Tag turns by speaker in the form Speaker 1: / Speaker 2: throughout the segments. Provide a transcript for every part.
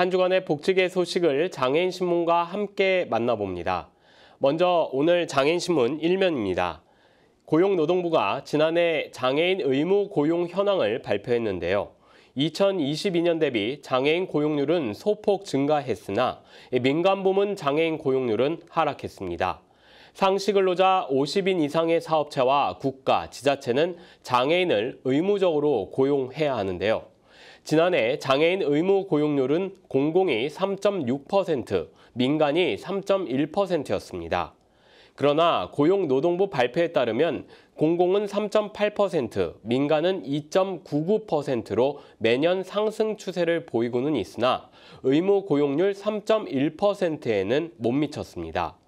Speaker 1: 한 주간의 복지계 소식을 장애인신문과 함께 만나봅니다. 먼저 오늘 장애인신문 1면입니다. 고용노동부가 지난해 장애인 의무 고용 현황을 발표했는데요. 2022년 대비 장애인 고용률은 소폭 증가했으나 민간 부문 장애인 고용률은 하락했습니다. 상시 근로자 50인 이상의 사업체와 국가, 지자체는 장애인을 의무적으로 고용해야 하는데요. 지난해 장애인 의무 고용률은 공공이 3.6%, 민간이 3.1%였습니다. 그러나 고용노동부 발표에 따르면 공공은 3.8%, 민간은 2.99%로 매년 상승 추세를 보이고는 있으나 의무 고용률 3.1%에는 못 미쳤습니다.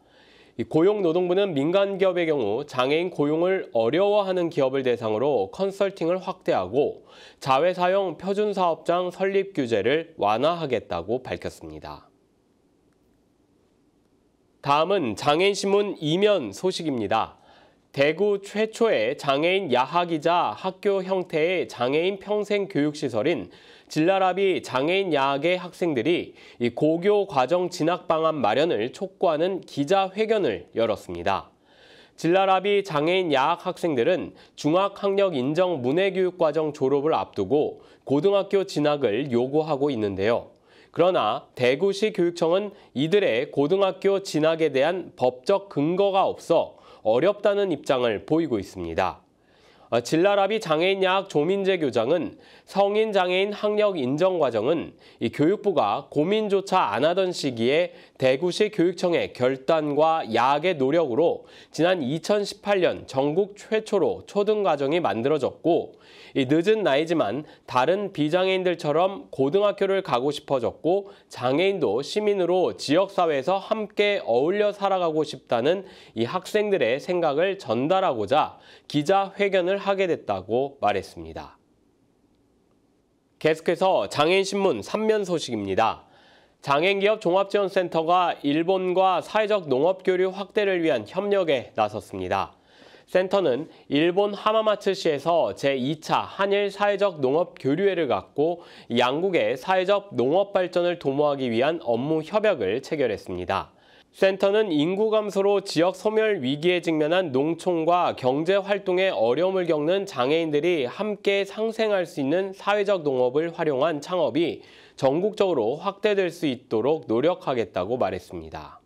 Speaker 1: 고용노동부는 민간 기업의 경우 장애인 고용을 어려워하는 기업을 대상으로 컨설팅을 확대하고 자회사용 표준사업장 설립 규제를 완화하겠다고 밝혔습니다. 다음은 장애인신문 이면 소식입니다. 대구 최초의 장애인 야학이자 학교 형태의 장애인 평생 교육시설인 진라랍이 장애인 야학의 학생들이 이 고교 과정 진학 방안 마련을 촉구하는 기자회견을 열었습니다. 진라랍이 장애인 야학 학생들은 중학학력 인정 문해교육과정 졸업을 앞두고 고등학교 진학을 요구하고 있는데요. 그러나 대구시 교육청은 이들의 고등학교 진학에 대한 법적 근거가 없어 어렵다는 입장을 보이고 있습니다. 진라라비 어, 장애인약 조민재 교장은 성인 장애인 학력 인정 과정은 이 교육부가 고민조차 안 하던 시기에 대구시 교육청의 결단과 약의 노력으로 지난 2018년 전국 최초로 초등 과정이 만들어졌고 이 늦은 나이지만 다른 비장애인들처럼 고등학교를 가고 싶어졌고 장애인도 시민으로 지역사회에서 함께 어울려 살아가고 싶다는 이 학생들의 생각을 전달하고자 기자회견을 하게 됐다고 말했습니다. 계속해서 장애인신문 3면 소식입니다. 장애인기업 종합지원센터가 일본과 사회적 농업교류 확대를 위한 협력에 나섰습니다. 센터는 일본 하마마츠시에서 제2차 한일 사회적 농업 교류회를 갖고 양국의 사회적 농업 발전을 도모하기 위한 업무 협약을 체결했습니다. 센터는 인구 감소로 지역 소멸 위기에 직면한 농촌과 경제 활동에 어려움을 겪는 장애인들이 함께 상생할 수 있는 사회적 농업을 활용한 창업이 전국적으로 확대될 수 있도록 노력하겠다고 말했습니다.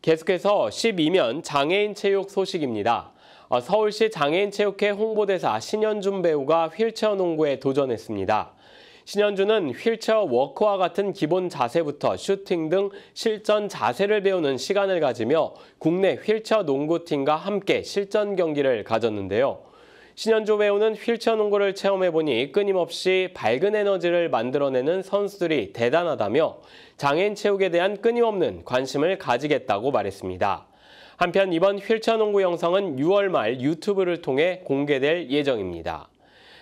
Speaker 1: 계속해서 12면 장애인 체육 소식입니다. 어, 서울시 장애인체육회 홍보대사 신현준 배우가 휠체어 농구에 도전했습니다. 신현주는 휠체어 워커와 같은 기본 자세부터 슈팅 등 실전 자세를 배우는 시간을 가지며 국내 휠체어 농구팀과 함께 실전 경기를 가졌는데요. 신현주 배우는 휠체어 농구를 체험해보니 끊임없이 밝은 에너지를 만들어내는 선수들이 대단하다며 장애인 체육에 대한 끊임없는 관심을 가지겠다고 말했습니다. 한편 이번 휠체어 농구 영상은 6월 말 유튜브를 통해 공개될 예정입니다.